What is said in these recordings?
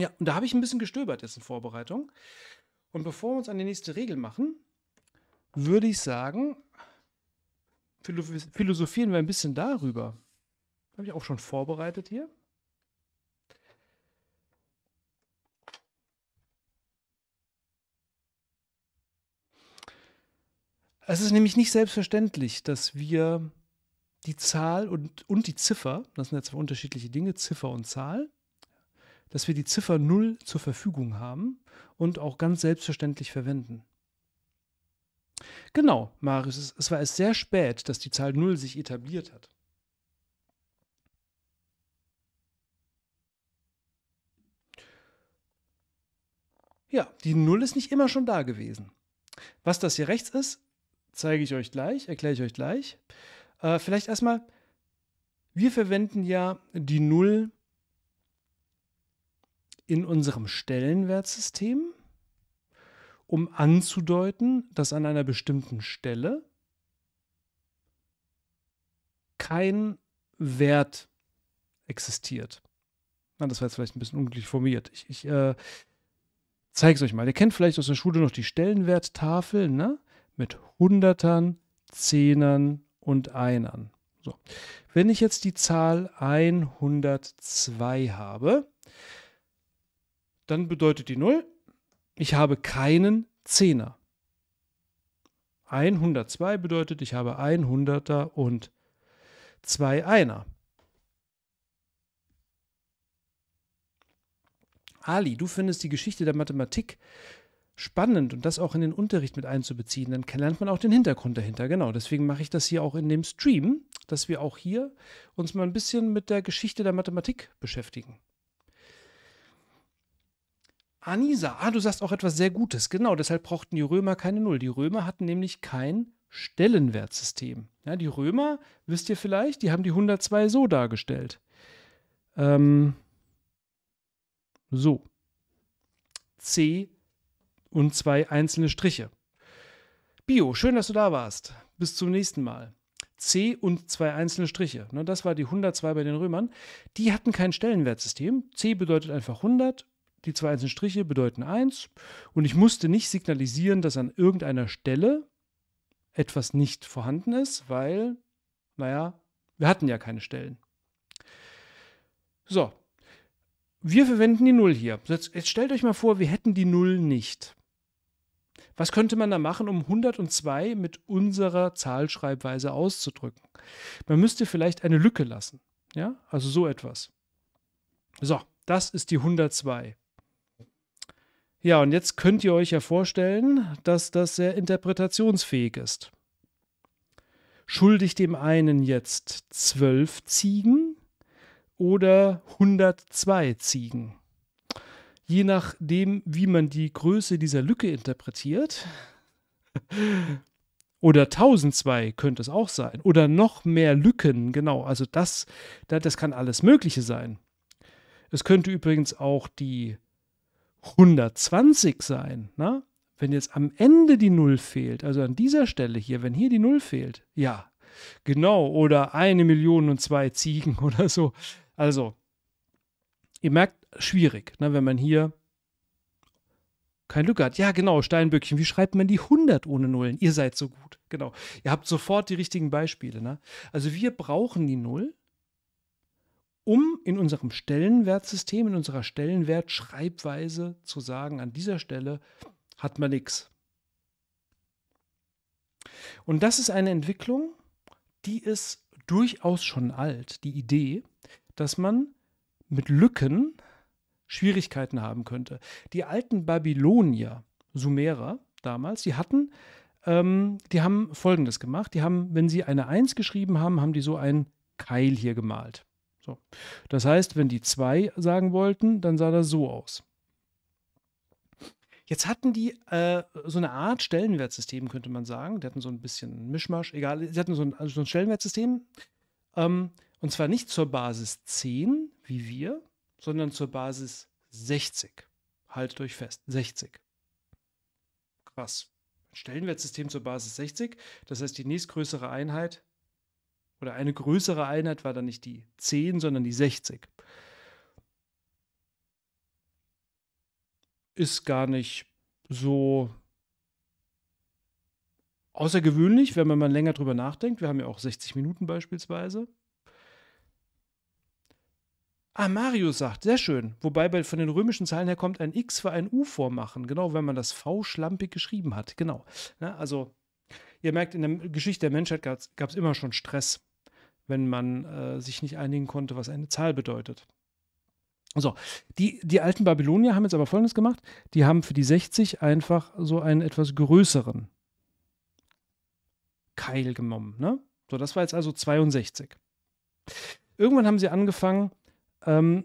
Ja, und da habe ich ein bisschen gestöbert jetzt in Vorbereitung. Und bevor wir uns an die nächste Regel machen, würde ich sagen, philosophieren wir ein bisschen darüber. Habe ich auch schon vorbereitet hier. Es ist nämlich nicht selbstverständlich, dass wir die Zahl und, und die Ziffer, das sind ja zwei unterschiedliche Dinge, Ziffer und Zahl, dass wir die Ziffer 0 zur Verfügung haben und auch ganz selbstverständlich verwenden. Genau, Marius, es war erst sehr spät, dass die Zahl 0 sich etabliert hat. Ja, die 0 ist nicht immer schon da gewesen. Was das hier rechts ist, zeige ich euch gleich, erkläre ich euch gleich. Äh, vielleicht erstmal, wir verwenden ja die 0 in unserem Stellenwertsystem, um anzudeuten, dass an einer bestimmten Stelle kein Wert existiert. Na, das war jetzt vielleicht ein bisschen unglücklich formuliert. Ich, ich äh, zeige es euch mal. Ihr kennt vielleicht aus der Schule noch die Stellenwerttafel, ne? Mit Hundertern, Zehnern und Einern. So. Wenn ich jetzt die Zahl 102 habe, dann bedeutet die 0, ich habe keinen Zehner. 102 bedeutet, ich habe 100er und 2 Einer. Ali, du findest die Geschichte der Mathematik spannend und das auch in den Unterricht mit einzubeziehen, dann lernt man auch den Hintergrund dahinter. Genau, deswegen mache ich das hier auch in dem Stream, dass wir auch hier uns mal ein bisschen mit der Geschichte der Mathematik beschäftigen. Anisa, ah, du sagst auch etwas sehr Gutes. Genau, deshalb brauchten die Römer keine Null. Die Römer hatten nämlich kein Stellenwertsystem. Ja, die Römer, wisst ihr vielleicht, die haben die 102 so dargestellt. Ähm, so. C und zwei einzelne Striche. Bio, schön, dass du da warst. Bis zum nächsten Mal. C und zwei einzelne Striche. Ne, das war die 102 bei den Römern. Die hatten kein Stellenwertsystem. C bedeutet einfach 100 die zwei einzelnen Striche bedeuten 1 und ich musste nicht signalisieren, dass an irgendeiner Stelle etwas nicht vorhanden ist, weil, naja, wir hatten ja keine Stellen. So, wir verwenden die 0 hier. Jetzt, jetzt stellt euch mal vor, wir hätten die 0 nicht. Was könnte man da machen, um 102 mit unserer Zahlschreibweise auszudrücken? Man müsste vielleicht eine Lücke lassen. Ja, also so etwas. So, das ist die 102. Ja, und jetzt könnt ihr euch ja vorstellen, dass das sehr interpretationsfähig ist. Schuldig dem einen jetzt zwölf Ziegen oder 102 Ziegen? Je nachdem, wie man die Größe dieser Lücke interpretiert, oder 1002 könnte es auch sein. Oder noch mehr Lücken, genau. Also das, das kann alles Mögliche sein. Es könnte übrigens auch die 120 sein. Na? Ne? Wenn jetzt am Ende die Null fehlt, also an dieser Stelle hier, wenn hier die Null fehlt, ja, genau, oder eine Million und zwei Ziegen oder so. Also, ihr merkt, schwierig, ne, wenn man hier kein Glück hat. Ja, genau, Steinböckchen, wie schreibt man die 100 ohne Nullen? Ihr seid so gut, genau. Ihr habt sofort die richtigen Beispiele. Ne? Also wir brauchen die Null, um in unserem Stellenwertsystem, in unserer Stellenwertschreibweise zu sagen, an dieser Stelle hat man nichts. Und das ist eine Entwicklung, die ist durchaus schon alt, die Idee, dass man mit Lücken Schwierigkeiten haben könnte. Die alten Babylonier, Sumerer damals, die hatten, ähm, die haben Folgendes gemacht. Die haben, wenn sie eine Eins geschrieben haben, haben die so einen Keil hier gemalt. So. Das heißt, wenn die zwei sagen wollten, dann sah das so aus. Jetzt hatten die äh, so eine Art Stellenwertsystem, könnte man sagen. Die hatten so ein bisschen Mischmasch, egal. Sie hatten so ein, also so ein Stellenwertsystem. Ähm, und zwar nicht zur Basis 10, wie wir, sondern zur Basis 60. Haltet euch fest, 60. Krass. Stellenwertsystem zur Basis 60. Das heißt, die nächstgrößere Einheit oder eine größere Einheit war dann nicht die 10, sondern die 60. Ist gar nicht so außergewöhnlich, wenn man mal länger drüber nachdenkt. Wir haben ja auch 60 Minuten beispielsweise. Ah, Marius sagt, sehr schön. Wobei bei, von den römischen Zahlen her kommt ein X für ein U vormachen. Genau, wenn man das V schlampig geschrieben hat. Genau. Na, also, ihr merkt, in der Geschichte der Menschheit gab es immer schon Stress wenn man äh, sich nicht einigen konnte, was eine Zahl bedeutet. So, die, die alten Babylonier haben jetzt aber Folgendes gemacht. Die haben für die 60 einfach so einen etwas größeren Keil genommen. Ne? So, das war jetzt also 62. Irgendwann haben sie angefangen, ähm,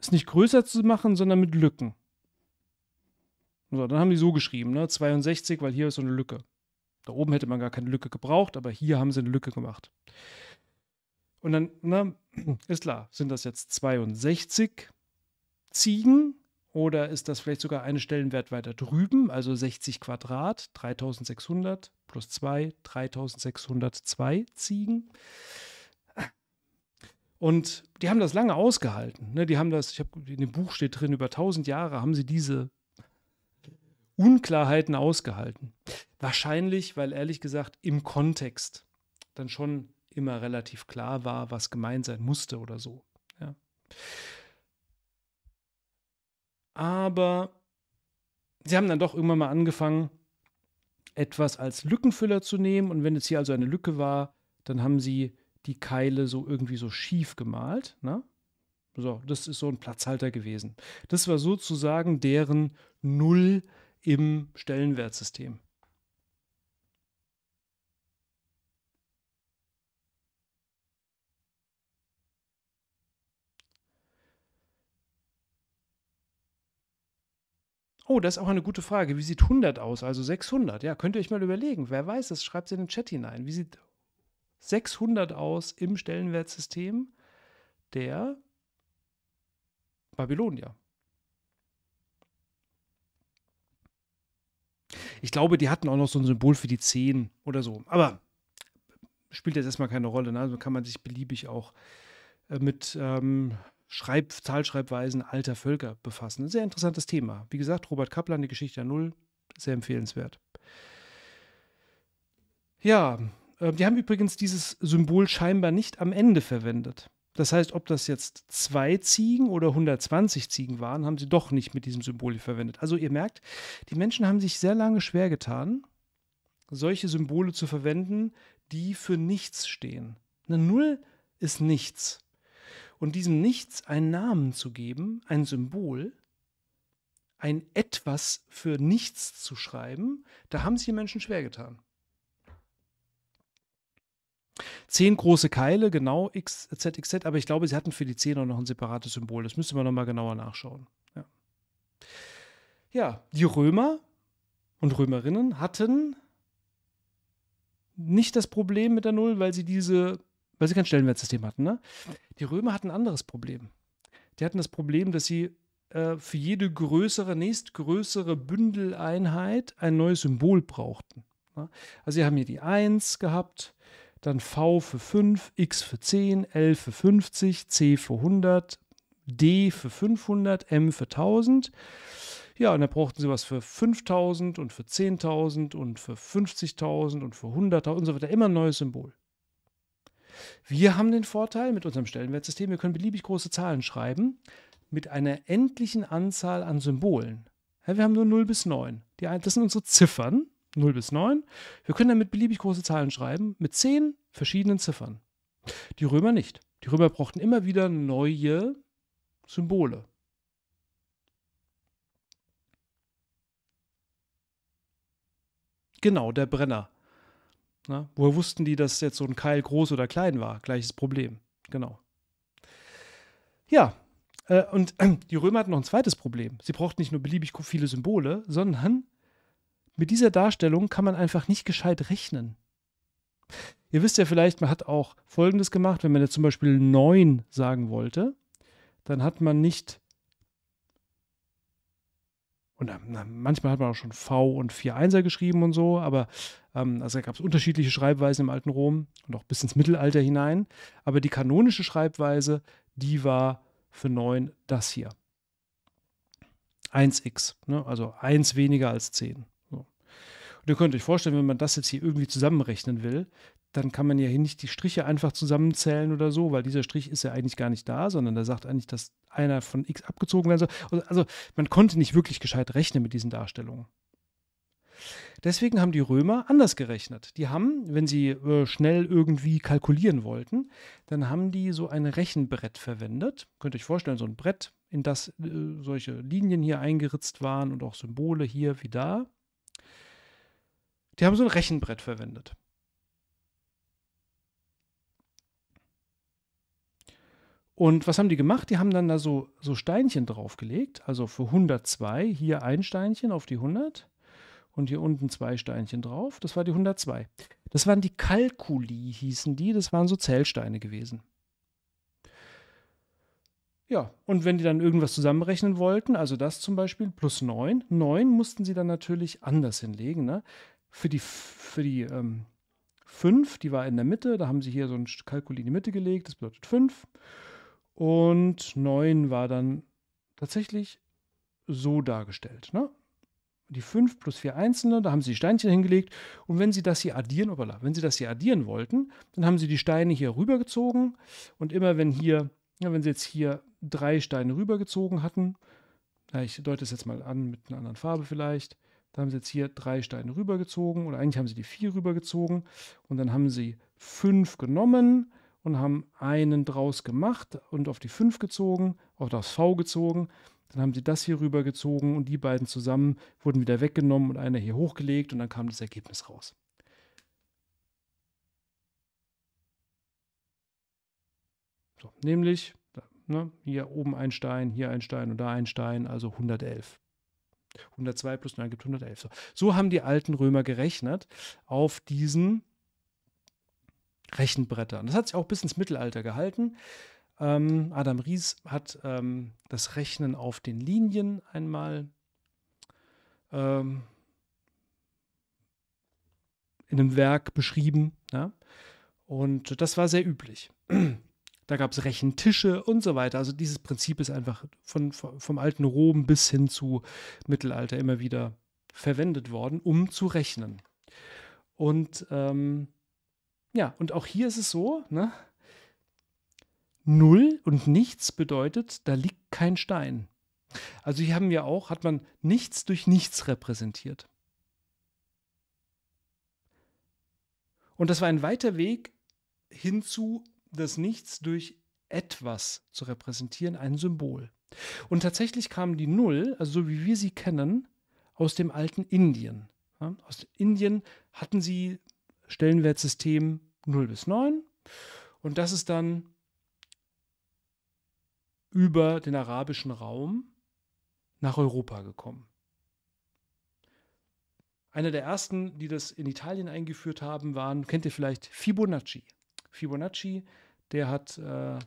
es nicht größer zu machen, sondern mit Lücken. So, dann haben die so geschrieben, ne? 62, weil hier ist so eine Lücke. Da oben hätte man gar keine Lücke gebraucht, aber hier haben sie eine Lücke gemacht. Und dann, na, ne, ist klar, sind das jetzt 62 Ziegen oder ist das vielleicht sogar eine Stellenwert weiter drüben, also 60 Quadrat, 3600 plus 2, 3602 Ziegen. Und die haben das lange ausgehalten. Ne? Die haben das, ich habe in dem Buch steht drin, über 1000 Jahre haben sie diese Unklarheiten ausgehalten? Wahrscheinlich, weil ehrlich gesagt im Kontext dann schon immer relativ klar war, was gemeint sein musste oder so. Ja. Aber sie haben dann doch irgendwann mal angefangen, etwas als Lückenfüller zu nehmen. Und wenn jetzt hier also eine Lücke war, dann haben sie die Keile so irgendwie so schief gemalt. Ne? So, das ist so ein Platzhalter gewesen. Das war sozusagen deren Null im Stellenwertsystem. Oh, das ist auch eine gute Frage. Wie sieht 100 aus? Also 600. Ja, könnt ihr euch mal überlegen. Wer weiß es? Schreibt es in den Chat hinein. Wie sieht 600 aus im Stellenwertsystem der Babylonier? Ich glaube, die hatten auch noch so ein Symbol für die Zehen oder so. Aber spielt jetzt erstmal keine Rolle. Ne? Also kann man sich beliebig auch äh, mit ähm, Schreib Zahlschreibweisen alter Völker befassen. Ein sehr interessantes Thema. Wie gesagt, Robert Kaplan, die Geschichte der Null, sehr empfehlenswert. Ja, äh, die haben übrigens dieses Symbol scheinbar nicht am Ende verwendet. Das heißt, ob das jetzt zwei Ziegen oder 120 Ziegen waren, haben sie doch nicht mit diesem Symbol verwendet. Also ihr merkt, die Menschen haben sich sehr lange schwer getan, solche Symbole zu verwenden, die für nichts stehen. Eine Null ist nichts. Und diesem Nichts einen Namen zu geben, ein Symbol, ein etwas für nichts zu schreiben, da haben sich die Menschen schwer getan. Zehn große Keile, genau, XZXZ, aber ich glaube, sie hatten für die Zehn auch noch ein separates Symbol. Das müsste man nochmal genauer nachschauen. Ja. ja, die Römer und Römerinnen hatten nicht das Problem mit der Null, weil sie diese, weil sie kein Stellenwertsystem hatten. Ne? Die Römer hatten ein anderes Problem. Die hatten das Problem, dass sie äh, für jede größere, nächstgrößere Bündeleinheit ein neues Symbol brauchten. Ne? Also sie haben hier die Eins gehabt, dann V für 5, X für 10, L für 50, C für 100, D für 500, M für 1000. Ja, und da brauchten sie was für 5000 und für 10.000 und für 50.000 und für 100.000 und so weiter. Immer ein neues Symbol. Wir haben den Vorteil mit unserem Stellenwertsystem, wir können beliebig große Zahlen schreiben mit einer endlichen Anzahl an Symbolen. Ja, wir haben nur 0 bis 9. Die, das sind unsere Ziffern 0 bis 9. Wir können damit beliebig große Zahlen schreiben, mit 10 verschiedenen Ziffern. Die Römer nicht. Die Römer brauchten immer wieder neue Symbole. Genau, der Brenner. Na, woher wussten die, dass jetzt so ein Keil groß oder klein war? Gleiches Problem. Genau. Ja, äh, und äh, die Römer hatten noch ein zweites Problem. Sie brauchten nicht nur beliebig viele Symbole, sondern mit dieser Darstellung kann man einfach nicht gescheit rechnen. Ihr wisst ja vielleicht, man hat auch Folgendes gemacht, wenn man jetzt zum Beispiel 9 sagen wollte, dann hat man nicht, und ähm, manchmal hat man auch schon V und 4 Einser geschrieben und so, aber ähm, also gab es unterschiedliche Schreibweisen im alten Rom und auch bis ins Mittelalter hinein, aber die kanonische Schreibweise, die war für 9 das hier. 1x, ne? also 1 weniger als 10. Und ihr könnt euch vorstellen, wenn man das jetzt hier irgendwie zusammenrechnen will, dann kann man ja hier nicht die Striche einfach zusammenzählen oder so, weil dieser Strich ist ja eigentlich gar nicht da, sondern da sagt eigentlich, dass einer von x abgezogen werden soll. Also man konnte nicht wirklich gescheit rechnen mit diesen Darstellungen. Deswegen haben die Römer anders gerechnet. Die haben, wenn sie äh, schnell irgendwie kalkulieren wollten, dann haben die so ein Rechenbrett verwendet. Könnt ihr euch vorstellen, so ein Brett, in das äh, solche Linien hier eingeritzt waren und auch Symbole hier wie da. Die haben so ein Rechenbrett verwendet. Und was haben die gemacht? Die haben dann da so, so Steinchen draufgelegt. Also für 102 hier ein Steinchen auf die 100 und hier unten zwei Steinchen drauf. Das war die 102. Das waren die Kalkuli, hießen die. Das waren so Zählsteine gewesen. Ja, und wenn die dann irgendwas zusammenrechnen wollten, also das zum Beispiel plus 9, 9 mussten sie dann natürlich anders hinlegen. Ne? für die, für die ähm, 5, die war in der Mitte, da haben sie hier so ein Kalkul in die Mitte gelegt, das bedeutet 5. Und 9 war dann tatsächlich so dargestellt. Ne? Die 5 plus 4 einzelne, da haben sie die Steinchen hingelegt. Und wenn sie das hier addieren, obala, wenn sie das hier addieren wollten, dann haben sie die Steine hier rübergezogen. Und immer wenn hier, ja, wenn sie jetzt hier drei Steine rübergezogen hatten, ja, ich deute es jetzt mal an mit einer anderen Farbe vielleicht, da haben sie jetzt hier drei Steine rübergezogen oder eigentlich haben sie die vier rübergezogen und dann haben sie fünf genommen und haben einen draus gemacht und auf die fünf gezogen, auf das V gezogen. Dann haben sie das hier rübergezogen und die beiden zusammen wurden wieder weggenommen und einer hier hochgelegt und dann kam das Ergebnis raus. So, nämlich ne, hier oben ein Stein, hier ein Stein und da ein Stein, also 111. 102 plus 9 gibt 111. So. so haben die alten Römer gerechnet auf diesen Rechenbrettern. Das hat sich auch bis ins Mittelalter gehalten. Ähm, Adam Ries hat ähm, das Rechnen auf den Linien einmal ähm, in einem Werk beschrieben. Ja? Und das war sehr üblich da gab es Rechentische und so weiter. Also dieses Prinzip ist einfach von, vom alten Rom bis hin zu Mittelalter immer wieder verwendet worden, um zu rechnen. Und ähm, ja, und auch hier ist es so, ne? Null und nichts bedeutet, da liegt kein Stein. Also hier haben wir auch, hat man nichts durch nichts repräsentiert. Und das war ein weiter Weg hin zu das Nichts durch etwas zu repräsentieren, ein Symbol. Und tatsächlich kam die Null, also so wie wir sie kennen, aus dem alten Indien. Ja, aus Indien hatten sie Stellenwertsystem 0 bis 9 und das ist dann über den arabischen Raum nach Europa gekommen. Einer der ersten, die das in Italien eingeführt haben, waren, kennt ihr vielleicht Fibonacci. Fibonacci, der hat äh,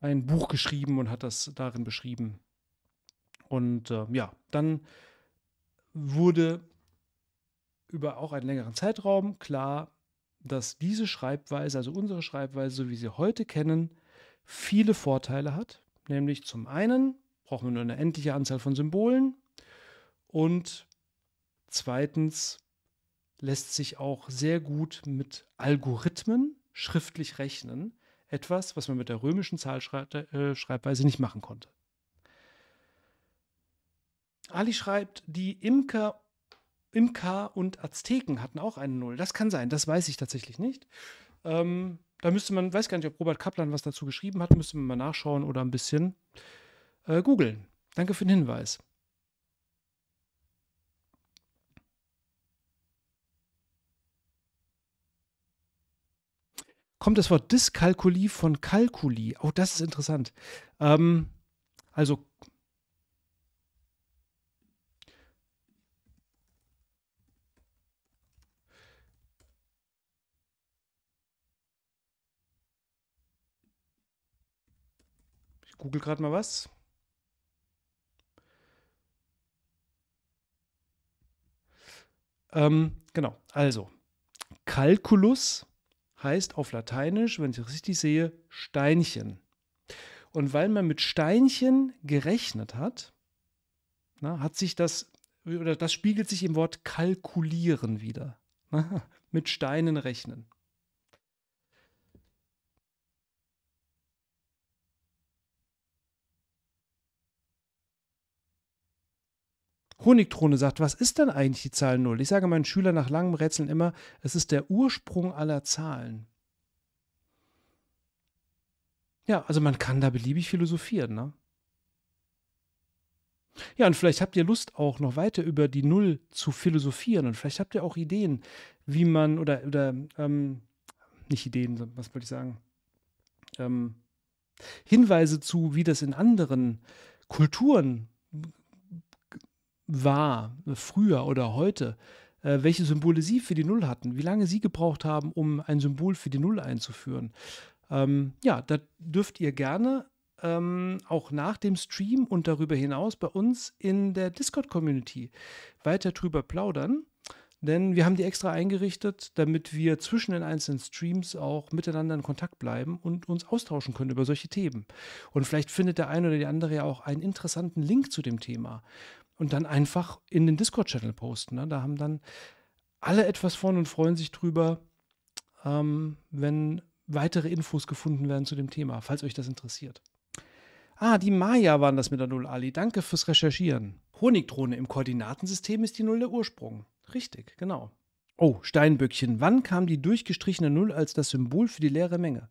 ein Buch geschrieben und hat das darin beschrieben. Und äh, ja, dann wurde über auch einen längeren Zeitraum klar, dass diese Schreibweise, also unsere Schreibweise, so wie sie heute kennen, viele Vorteile hat. Nämlich zum einen brauchen wir nur eine endliche Anzahl von Symbolen und zweitens lässt sich auch sehr gut mit Algorithmen schriftlich rechnen. Etwas, was man mit der römischen Zahlschreibweise äh, nicht machen konnte. Ali schreibt, die Imker, Imker und Azteken hatten auch eine Null. Das kann sein, das weiß ich tatsächlich nicht. Ähm, da müsste man, weiß gar nicht, ob Robert Kaplan was dazu geschrieben hat, müsste man mal nachschauen oder ein bisschen äh, googeln. Danke für den Hinweis. kommt das Wort Diskalkuli von Kalkuli. Oh, das ist interessant. Ähm, also ich google gerade mal was. Ähm, genau, also Kalkulus heißt auf Lateinisch, wenn ich es richtig sehe, Steinchen. Und weil man mit Steinchen gerechnet hat, na, hat sich das, oder das spiegelt sich im Wort kalkulieren wieder. Na, mit Steinen rechnen. Honigthrone sagt, was ist denn eigentlich die Zahl 0? Ich sage meinen Schülern nach langem Rätseln immer, es ist der Ursprung aller Zahlen. Ja, also man kann da beliebig philosophieren, ne? Ja, und vielleicht habt ihr Lust auch noch weiter über die Null zu philosophieren und vielleicht habt ihr auch Ideen, wie man oder, oder ähm, nicht Ideen, was wollte ich sagen, ähm, Hinweise zu, wie das in anderen Kulturen war, äh, früher oder heute, äh, welche Symbole sie für die Null hatten, wie lange sie gebraucht haben, um ein Symbol für die Null einzuführen. Ähm, ja, da dürft ihr gerne ähm, auch nach dem Stream und darüber hinaus bei uns in der Discord-Community weiter drüber plaudern. Denn wir haben die extra eingerichtet, damit wir zwischen den einzelnen Streams auch miteinander in Kontakt bleiben und uns austauschen können über solche Themen. Und vielleicht findet der eine oder die andere ja auch einen interessanten Link zu dem Thema und dann einfach in den Discord-Channel posten. Ne? Da haben dann alle etwas von und freuen sich drüber, ähm, wenn weitere Infos gefunden werden zu dem Thema, falls euch das interessiert. Ah, die Maya waren das mit der Null, Ali. Danke fürs Recherchieren. Honigdrohne im Koordinatensystem ist die Null der Ursprung. Richtig, genau. Oh, Steinböckchen. Wann kam die durchgestrichene Null als das Symbol für die leere Menge?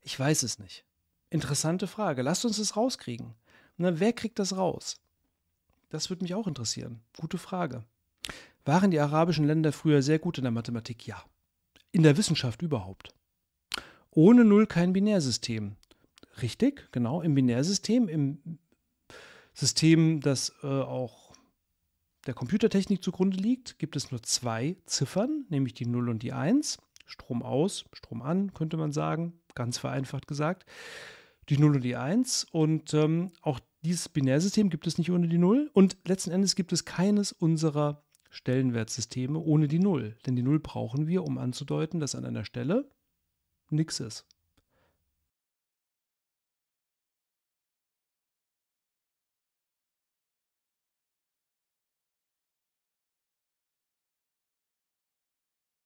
Ich weiß es nicht. Interessante Frage. Lasst uns das rauskriegen. Na, ne, wer kriegt das raus? Das würde mich auch interessieren. Gute Frage. Waren die arabischen Länder früher sehr gut in der Mathematik? Ja. In der Wissenschaft überhaupt. Ohne Null kein Binärsystem. Richtig, genau. Im Binärsystem, im System, das äh, auch der Computertechnik zugrunde liegt, gibt es nur zwei Ziffern, nämlich die 0 und die 1. Strom aus, Strom an, könnte man sagen, ganz vereinfacht gesagt. Die 0 und die 1. Und ähm, auch dieses Binärsystem gibt es nicht ohne die Null und letzten Endes gibt es keines unserer Stellenwertsysteme ohne die Null. Denn die Null brauchen wir, um anzudeuten, dass an einer Stelle nichts ist.